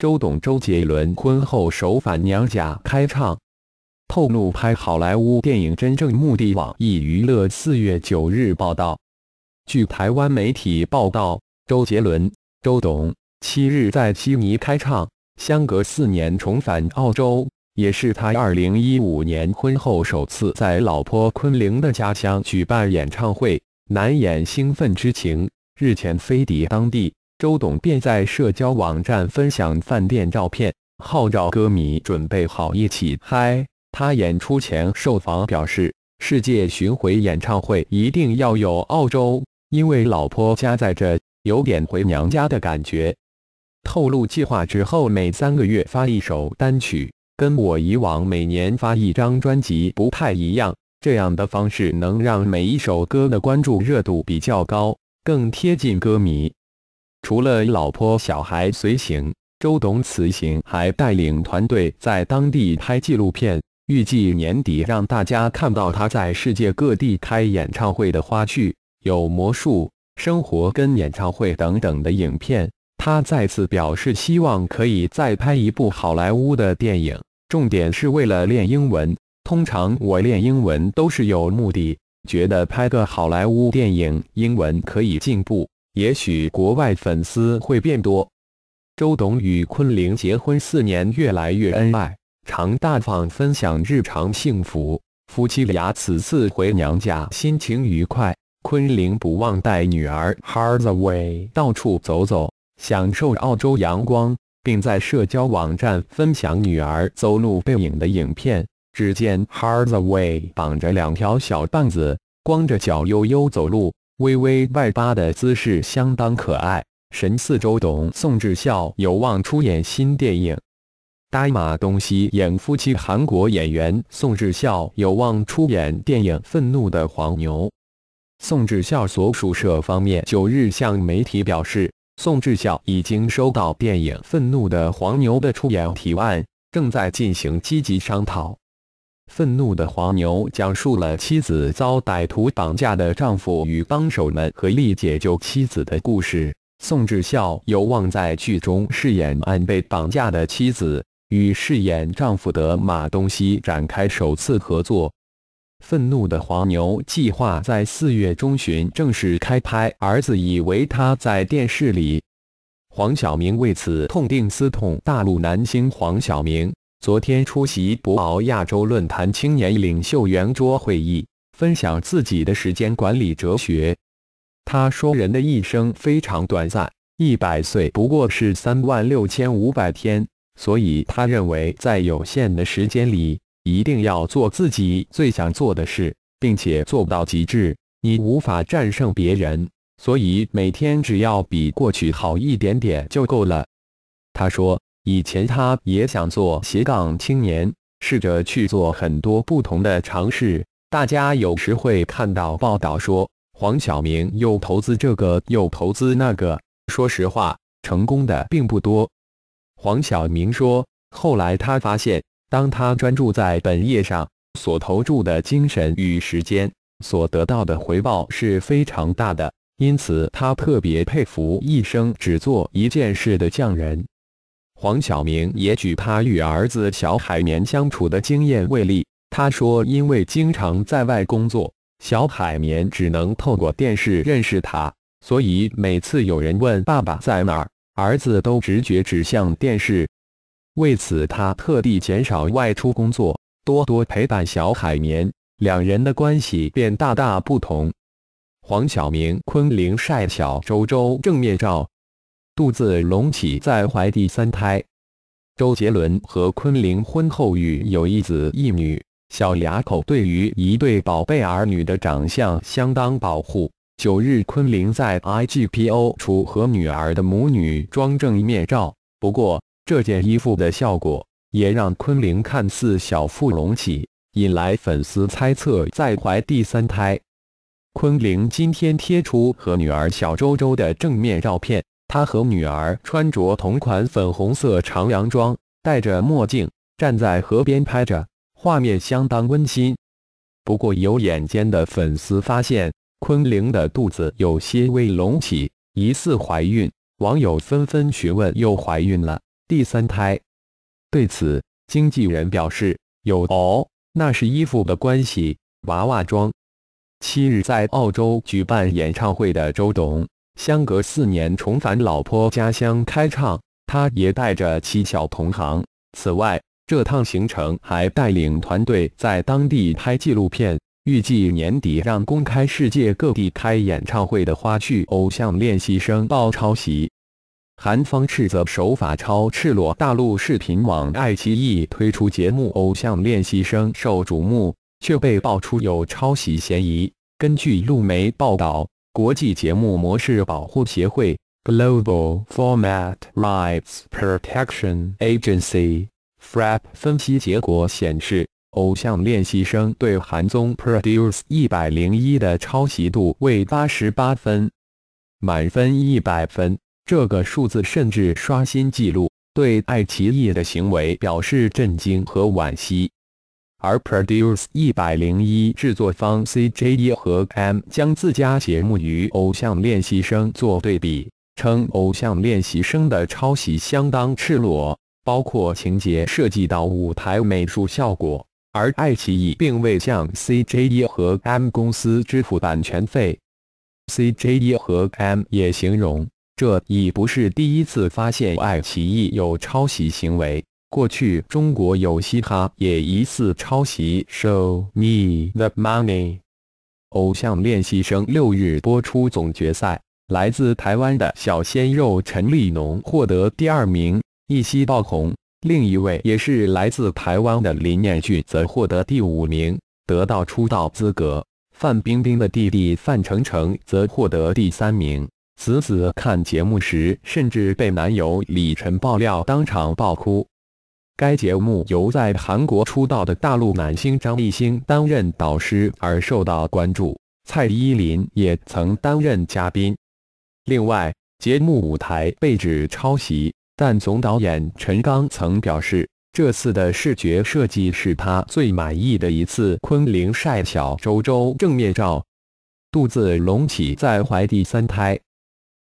周董、周杰伦婚后首返娘家开唱，透露拍好莱坞电影真正目的。网易娱乐四月九日报道，据台湾媒体报道，周杰伦、周董七日在悉尼开唱，相隔四年重返澳洲，也是他二零一五年婚后首次在老婆昆凌的家乡举办演唱会，难掩兴奋之情。日前飞抵当地。周董便在社交网站分享饭店照片，号召歌迷准备好一起嗨。他演出前受访表示，世界巡回演唱会一定要有澳洲，因为老婆家在这，有点回娘家的感觉。透露计划之后，每三个月发一首单曲，跟我以往每年发一张专辑不太一样。这样的方式能让每一首歌的关注热度比较高，更贴近歌迷。除了老婆、小孩随行，周董此行还带领团队在当地拍纪录片，预计年底让大家看到他在世界各地开演唱会的花絮，有魔术、生活跟演唱会等等的影片。他再次表示，希望可以再拍一部好莱坞的电影，重点是为了练英文。通常我练英文都是有目的，觉得拍个好莱坞电影，英文可以进步。也许国外粉丝会变多。周董与昆凌结婚四年，越来越恩爱，常大方分享日常幸福。夫妻俩此次回娘家，心情愉快。昆凌不忘带女儿 h a r w a y 到处走走，享受澳洲阳光，并在社交网站分享女儿走路背影的影片。只见 h a r w a y 绑着两条小棒子，光着脚悠悠走路。微微外八的姿势相当可爱，神似周董。宋智孝有望出演新电影《呆马东西》。演夫妻韩国演员宋智孝有望出演电影《愤怒的黄牛》。宋智孝所属社方面九日向媒体表示，宋智孝已经收到电影《愤怒的黄牛》的出演提案，正在进行积极商讨。愤怒的黄牛讲述了妻子遭歹徒绑架的丈夫与帮手们合力解救妻子的故事。宋智孝有望在剧中饰演被绑架的妻子，与饰演丈夫的马东锡展开首次合作。愤怒的黄牛计划在四月中旬正式开拍。儿子以为他在电视里，黄晓明为此痛定思痛。大陆男星黄晓明。昨天出席博鳌亚洲论坛青年领袖圆桌会议，分享自己的时间管理哲学。他说：“人的一生非常短暂，一百岁不过是三万六千五百天。所以他认为，在有限的时间里，一定要做自己最想做的事，并且做到极致。你无法战胜别人，所以每天只要比过去好一点点就够了。”他说。以前他也想做斜杠青年，试着去做很多不同的尝试。大家有时会看到报道说黄晓明又投资这个又投资那个。说实话，成功的并不多。黄晓明说：“后来他发现，当他专注在本业上，所投注的精神与时间，所得到的回报是非常大的。因此，他特别佩服一生只做一件事的匠人。”黄晓明也举他与儿子小海绵相处的经验为例，他说：“因为经常在外工作，小海绵只能透过电视认识他，所以每次有人问‘爸爸在哪儿’，儿子都直觉指向电视。为此，他特地减少外出工作，多多陪伴小海绵，两人的关系便大大不同。”黄晓明昆凌晒小周周正面照。肚子隆起，在怀第三胎。周杰伦和昆凌婚后育有一子一女，小俩口对于一对宝贝儿女的长相相当保护。九日，昆凌在 IGPO 出和女儿的母女装正面照，不过这件衣服的效果也让昆凌看似小腹隆起，引来粉丝猜测在怀第三胎。昆凌今天贴出和女儿小周周的正面照片。她和女儿穿着同款粉红色长洋装，戴着墨镜，站在河边拍着，画面相当温馨。不过有眼尖的粉丝发现，昆凌的肚子有些微隆起，疑似怀孕。网友纷纷询问又怀孕了，第三胎。对此，经纪人表示有哦，那是衣服的关系，娃娃装。七日在澳洲举办演唱会的周董。相隔四年重返老婆家乡开唱，他也带着七小同行。此外，这趟行程还带领团队在当地拍纪录片，预计年底让公开世界各地开演唱会的花絮。偶像练习生曝抄袭，韩方斥责手法超赤裸。大陆视频网爱奇艺推出节目《偶像练习生》受瞩目，却被爆出有抄袭嫌疑。根据路媒报道。国际节目模式保护协会 （Global Format Rights Protection Agency, FRAP） 分析结果显示，《偶像练习生》对韩综《produce 101》的抄袭度为八十八分，满分一百分。这个数字甚至刷新纪录，对爱奇艺的行为表示震惊和惋惜。而 Produce 101制作方 CJ E 和 M 将自家节目与《偶像练习生》做对比，称《偶像练习生》的抄袭相当赤裸，包括情节涉及到舞台美术效果。而爱奇艺并未向 CJ E 和 M 公司支付版权费。CJ E 和 M 也形容，这已不是第一次发现爱奇艺有抄袭行为。过去中国有嘻哈也疑似抄袭《Show Me the Money》。《偶像练习生》六日播出总决赛，来自台湾的小鲜肉陈立农获得第二名，一夕爆红；另一位也是来自台湾的林彦俊则获得第五名，得到出道资格。范冰冰的弟弟范丞丞则获得第三名。子子看节目时，甚至被男友李晨爆料当场爆哭。该节目由在韩国出道的大陆男星张艺兴担任导师而受到关注，蔡依林也曾担任嘉宾。另外，节目舞台被指抄袭，但总导演陈刚曾表示，这次的视觉设计是他最满意的一次。昆凌晒小周周正面照，肚子隆起在怀第三胎。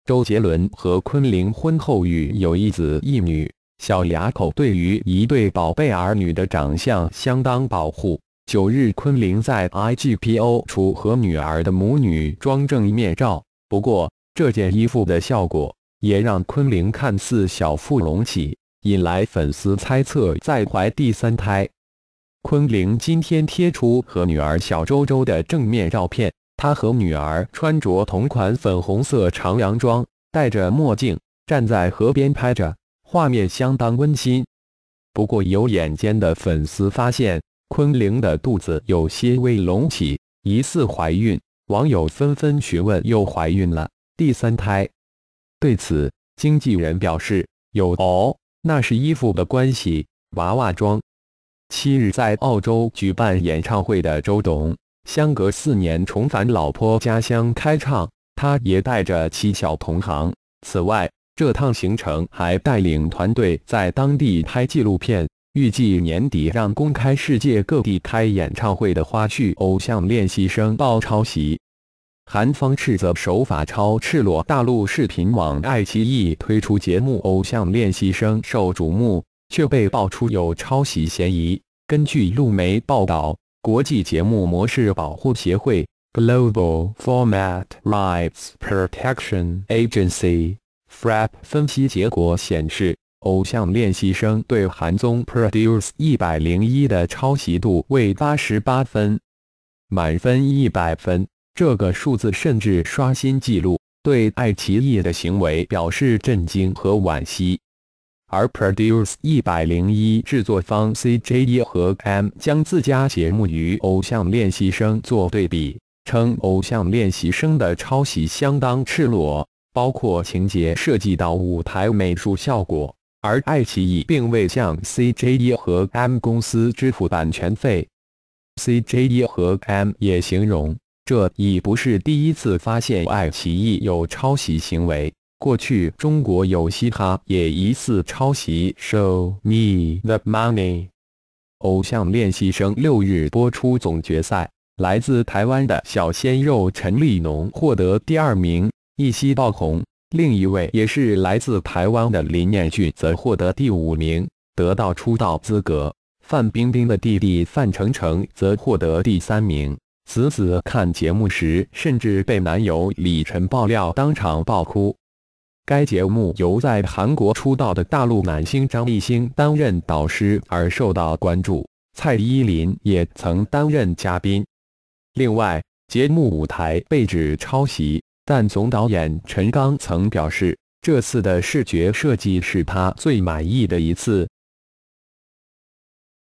周杰伦和昆凌婚后育有一子一女。小俩口对于一对宝贝儿女的长相相当保护。九日，昆凌在 IGPO 出和女儿的母女装正面照，不过这件衣服的效果也让昆凌看似小腹隆起，引来粉丝猜测在怀第三胎。昆凌今天贴出和女儿小周周的正面照片，她和女儿穿着同款粉红色长洋装，戴着墨镜，站在河边拍着。画面相当温馨，不过有眼尖的粉丝发现，昆凌的肚子有些微隆起，疑似怀孕。网友纷纷询问：“又怀孕了？第三胎？”对此，经纪人表示：“有哦，那是衣服的关系，娃娃装。”七日在澳洲举办演唱会的周董，相隔四年重返老婆家乡开唱，他也带着七小同行。此外，这趟行程还带领团队在当地拍纪录片，预计年底让公开世界各地开演唱会的花絮。偶像练习生曝抄袭，韩方斥责手法超赤裸。大陆视频网爱奇艺推出节目《偶像练习生》受瞩目，却被爆出有抄袭嫌疑。根据路媒报道，国际节目模式保护协会 （Global Format Rights Protection Agency）。FRAP 分析结果显示，《偶像练习生》对《韩综 Produce 101》的抄袭度为八十八分，满分一百分，这个数字甚至刷新纪录，对爱奇艺的行为表示震惊和惋惜。而《Produce 101》制作方 CJ 和 M 将自家节目与《偶像练习生》做对比，称《偶像练习生》的抄袭相当赤裸。包括情节涉及到舞台美术效果，而爱奇艺并未向 C J E 和 M 公司支付版权费。C J E 和 M 也形容，这已不是第一次发现爱奇艺有抄袭行为。过去，中国有嘻哈也疑似抄袭《Show Me the Money》。偶像练习生六日播出总决赛，来自台湾的小鲜肉陈立农获得第二名。一夕爆红，另一位也是来自台湾的林念俊则获得第五名，得到出道资格。范冰冰的弟弟范丞丞则获得第三名。子子看节目时，甚至被男友李晨爆料当场爆哭。该节目由在韩国出道的大陆男星张艺兴担任导师而受到关注，蔡依林也曾担任嘉宾。另外，节目舞台被指抄袭。但总导演陈刚曾表示，这次的视觉设计是他最满意的一次。